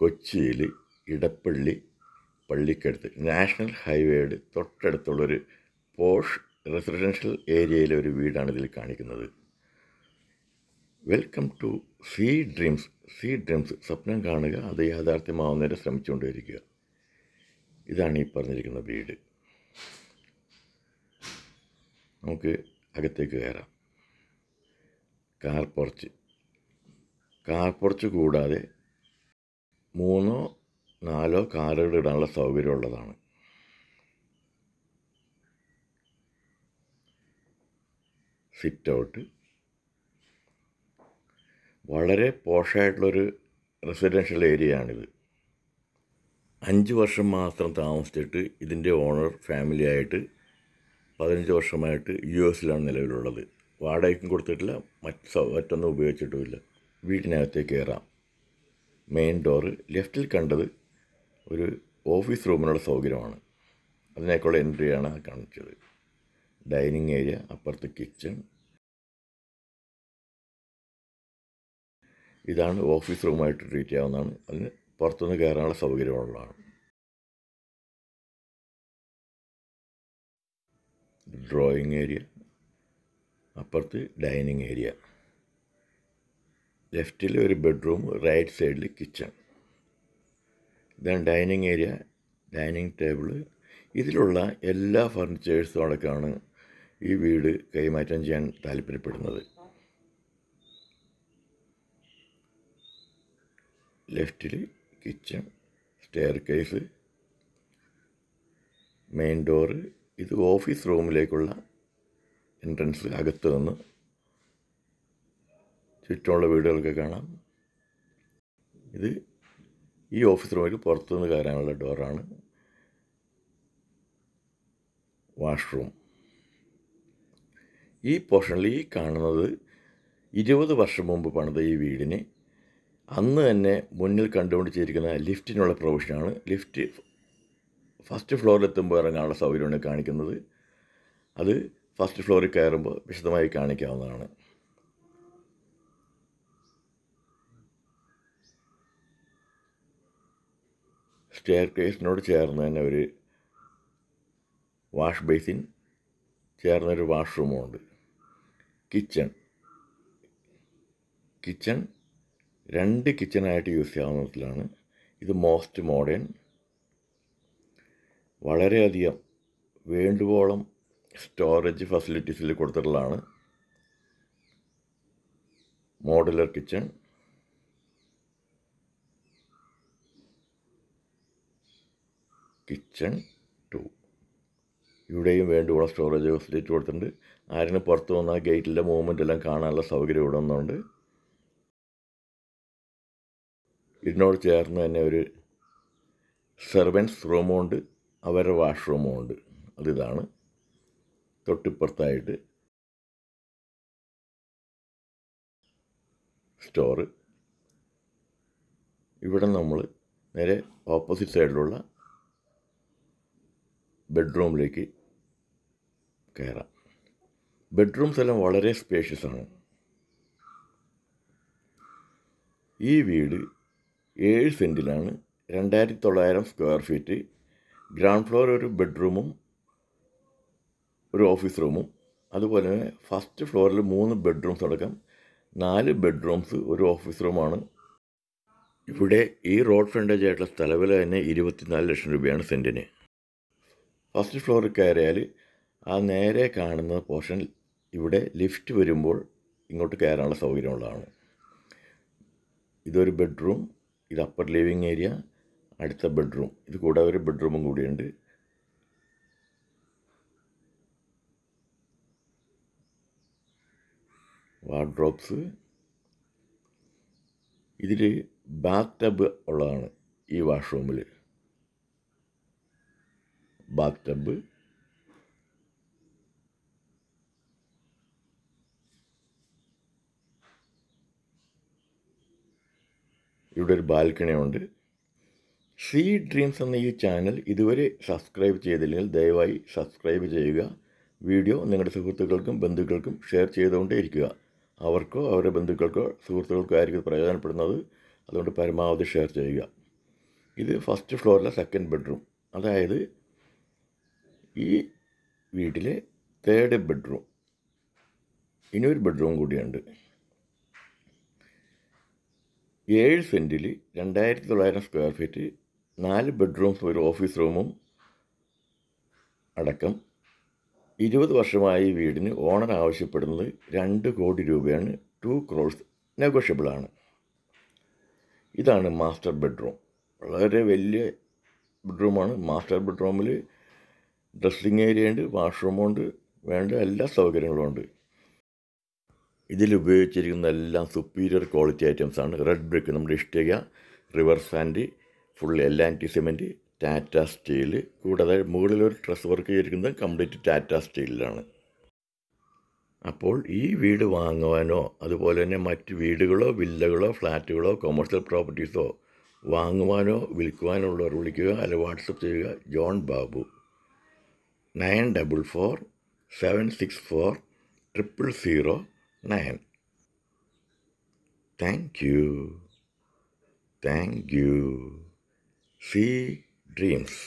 കൊച്ചിയിൽ ഇടപ്പള്ളി പള്ളിക്കടുത്ത് നാഷണൽ ഹൈവേയുടെ തൊട്ടടുത്തുള്ളൊരു posh residential ഏരിയയിലെ ഒരു വീടാണ് ഇതിൽ കാണിക്കുന്നത് welcome to Sea Dreams Sea Dreams സ്വപ്നം കാണുക അത് യാഥാർത്ഥ്യമാവുന്നതിനെ ശ്രമിച്ചുകൊണ്ടിരിക്കുക ഇതാണ് ഈ പറഞ്ഞിരിക്കുന്ന വീട് നമുക്ക് അകത്തേക്ക് കയറാം കാർ പൊറച്ച് കാർ പൊറച്ച് കൂടാതെ മൂന്നോ നാലോ കാലുകൾ ഇടാനുള്ള സൗകര്യമുള്ളതാണ് ഉള്ളതാണ് സിറ്റ് ഔട്ട് വളരെ പോഷായിട്ടുള്ളൊരു റെസിഡൻഷ്യൽ ഏരിയയാണിത് അഞ്ച് വർഷം മാത്രം താമസിച്ചിട്ട് ഇതിൻ്റെ ഓണർ ഫാമിലിയായിട്ട് പതിനഞ്ച് വർഷമായിട്ട് യു എസിലാണ് നിലവിലുള്ളത് വാടകയ്ക്കും കൊടുത്തിട്ടില്ല മറ്റ് മറ്റൊന്നും ഉപയോഗിച്ചിട്ടുമില്ല വീട്ടിനകത്തേക്ക് കയറാം മെയിൻ ഡോറ് ലെഫ്റ്റിൽ കണ്ടത് ഒരു ഓഫീസ് റൂമിനുള്ള സൗകര്യമാണ് അതിനേക്കുള്ള എൻട്രിയാണ് കാണിച്ചത് ഡൈനിങ് ഏരിയ അപ്പുറത്ത് കിച്ചൺ ഇതാണ് ഓഫീസ് റൂമായിട്ട് ട്രീറ്റ് ചെയ്യാവുന്നതാണ് അതിന് പുറത്തുനിന്ന് കയറാനുള്ള സൗകര്യമുള്ളതാണ് ഡ്രോയിങ് ഏരിയ അപ്പുറത്ത് ഡൈനിങ് ഏരിയ ലെഫ്റ്റിൽ ഒരു ബെഡ്റൂം റൈറ്റ് സൈഡിൽ കിച്ചൺ ഇതാണ് ഡൈനിങ് ഏരിയ ഡൈനിങ് ടേബിൾ ഇതിലുള്ള എല്ലാ ഫർണിച്ചേഴ്സും അടക്കമാണ് ഈ വീട് കൈമാറ്റം ചെയ്യാൻ താല്പര്യപ്പെടുന്നത് ലെഫ്റ്റിൽ kitchen staircase main door ഇത് ഓഫീസ് റൂമിലേക്കുള്ള എൻട്രൻസ് അകത്തു നിന്ന് ചുറ്റുമുള്ള വീടുകളൊക്കെ കാണാം ഇത് ഈ ഓഫീസ് റൂമിൽ പുറത്തുനിന്ന് കയറാനുള്ള ഡോറാണ് വാഷ്റൂം ഈ പോർഷനിൽ ഈ കാണുന്നത് ഇരുപത് വർഷം മുമ്പ് പണിത ഈ വീടിന് അന്ന് തന്നെ മുന്നിൽ കണ്ടുപിടിച്ചിരിക്കുന്ന ലിഫ്റ്റിനുള്ള പ്രൊവിഷനാണ് ലിഫ്റ്റ് ഫസ്റ്റ് ഫ്ലോറിലെത്തുമ്പോൾ ഇറങ്ങാനുള്ള സൗകര്യമാണ് കാണിക്കുന്നത് അത് ഫസ്റ്റ് ഫ്ലോറിൽ കയറുമ്പോൾ വിശദമായി കാണിക്കാവുന്നതാണ് സ്റ്റെയർ കേസിനോട് ചേർന്ന് തന്നെ ഒരു വാഷ് ബേസിൻ ചേർന്നൊരു വാഷ്റൂമുണ്ട് ഉണ്ട് കിച്ചൺ കിച്ചൺ രണ്ട് കിച്ചണായിട്ട് യൂസ് ചെയ്യാവുന്ന വിധത്തിലാണ് ഇത് മോസ്റ്റ് മോഡേൺ വളരെയധികം വേണ്ടുവോളം സ്റ്റോറേജ് ഫെസിലിറ്റീസിൽ കൊടുത്തിട്ടുള്ളതാണ് മോഡുലർ കിച്ചൺ കിച്ചൺ ടു ഇവിടെയും വേണ്ടുവോളം സ്റ്റോറേജ് ഫെസിലിറ്റി കൊടുത്തിട്ടുണ്ട് ആരെങ്കിലും പുറത്ത് വന്നാൽ ഗേറ്റിൻ്റെ മൂവ്മെൻ്റ് എല്ലാം കാണാനുള്ള സൗകര്യം ഇവിടെ ഒന്നുണ്ട് ഇതിനോട് ചേർന്ന് തന്നെ ഒരു സെർവൻസ് റൂമും ഉണ്ട് അവരുടെ വാഷ്റൂമും ഉണ്ട് അതിതാണ് തൊട്ടിപ്പുറത്തായിട്ട് സ്റ്റോറ് ഇവിടെ നമ്മൾ നേരെ ഓപ്പോസിറ്റ് സൈഡിലുള്ള ബെഡ്റൂമിലേക്ക് കയറാം ബെഡ്റൂംസ് സ്ഥലം വളരെ സ്പേഷ്യസ് ആണ് ഈ വീട് ഏഴ് സെൻറ്റിലാണ് രണ്ടായിരത്തി തൊള്ളായിരം സ്ക്വയർ ഫീറ്റ് ഗ്രൗണ്ട് ഫ്ലോർ ഒരു ബെഡ്റൂമും ഒരു ഓഫീസ് റൂമും അതുപോലെ തന്നെ ഫസ്റ്റ് ഫ്ലോറിൽ മൂന്ന് ബെഡ്റൂംസ് അടക്കം നാല് ബെഡ്റൂംസ് ഒരു ഓഫീസ് റൂമാണ് ഇവിടെ ഈ റോഡ് ഫ്രണ്ടേജ് ആയിട്ടുള്ള സ്ഥലവില തന്നെ ഇരുപത്തിനാല് ലക്ഷം രൂപയാണ് സെൻറ്റിന് ഫസ്റ്റ് ഫ്ലോറിൽ കയറിയാൽ ആ നേരെ കാണുന്ന പോർഷൻ ഇവിടെ ലിഫ്റ്റ് വരുമ്പോൾ ഇങ്ങോട്ട് കയറാനുള്ള സൗകര്യമുള്ളതാണ് ഇതൊരു ബെഡ്റൂം ഇത് അപ്പർ ലിവിങ് ഏരിയ അടുത്ത ബെഡ്റൂം ഇത് കൂടാതെ ഒരു ബെഡ്റൂമും കൂടിയുണ്ട് വാർഡ്രോബ്സ് ഇതിൽ ബാത്ത് ടബ് ഉള്ളതാണ് ഈ വാഷ്റൂമിൽ ബാത്ത് ടബ് ഇവിടെ ഒരു ബാൽക്കണിയുണ്ട് സീ ഡ്രീംസ് എന്ന ഈ ചാനൽ ഇതുവരെ സബ്സ്ക്രൈബ് ചെയ്തില്ലെങ്കിൽ ദയവായി സബ്സ്ക്രൈബ് ചെയ്യുക വീഡിയോ നിങ്ങളുടെ സുഹൃത്തുക്കൾക്കും ബന്ധുക്കൾക്കും ഷെയർ ചെയ്തുകൊണ്ടേയിരിക്കുക അവർക്കോ അവരുടെ ബന്ധുക്കൾക്കോ സുഹൃത്തുക്കൾക്കോ ആയിരിക്കും പ്രയോജനപ്പെടുന്നത് അതുകൊണ്ട് പരമാവധി ഷെയർ ചെയ്യുക ഇത് ഫസ്റ്റ് ഫ്ലോറിലെ സെക്കൻഡ് ബെഡ്റൂം അതായത് ഈ വീട്ടിൽ തേർഡ് ബെഡ്റൂം ഇനിയൊരു ബെഡ്റൂം കൂടിയുണ്ട് ഏഴ് സെൻറ്റിൽ രണ്ടായിരത്തി തൊള്ളായിരം സ്ക്വയർ ഫീറ്റ് നാല് ബെഡ്റൂംസ് ഒരു ഓഫീസ് റൂമും അടക്കം ഇരുപത് വർഷമായി വീടിന് ഓണർ ആവശ്യപ്പെടുന്നത് രണ്ട് കോടി രൂപയാണ് ടു ക്രോഡ്സ് നെഗോഷ്യബിളാണ് ഇതാണ് മാസ്റ്റർ ബെഡ്റൂം വളരെ വലിയ ബെഡ്റൂമാണ് മാസ്റ്റർ ബെഡ്റൂമിൽ ഡ്രസ്സിങ് ഏരിയ ഉണ്ട് വാഷ്റൂമുണ്ട് വേണ്ട എല്ലാ സൗകര്യങ്ങളും ഉണ്ട് ഇതിൽ ഉപയോഗിച്ചിരിക്കുന്ന എല്ലാം സുപ്പീരിയർ ക്വാളിറ്റി ഐറ്റംസ് ആണ് റെഡ് ബ്രിക്ക് നമ്മുടെ ഇഷ്ടിക river sand full L and T cement Tata steel കൂടാതെ മുകളിലൊരു ഡ്രസ് വർക്ക് ചെയ്തിരിക്കുന്നത് കംപ്ലീറ്റ് ടാറ്റ സ്റ്റീലിലാണ് അപ്പോൾ ഈ വീട് വാങ്ങുവാനോ അതുപോലെ തന്നെ മറ്റ് വീടുകളോ വില്ലകളോ ഫ്ലാറ്റുകളോ കൊമേഴ്സ്യൽ പ്രോപ്പർട്ടീസോ വാങ്ങുവാനോ വിൽക്കുവാനോ ഉള്ളവർ വിളിക്കുക അല്ലെ വാട്സപ്പ് ചെയ്യുക John Babu nine double four seven six four triple zero nine thank you thank you Sea dreams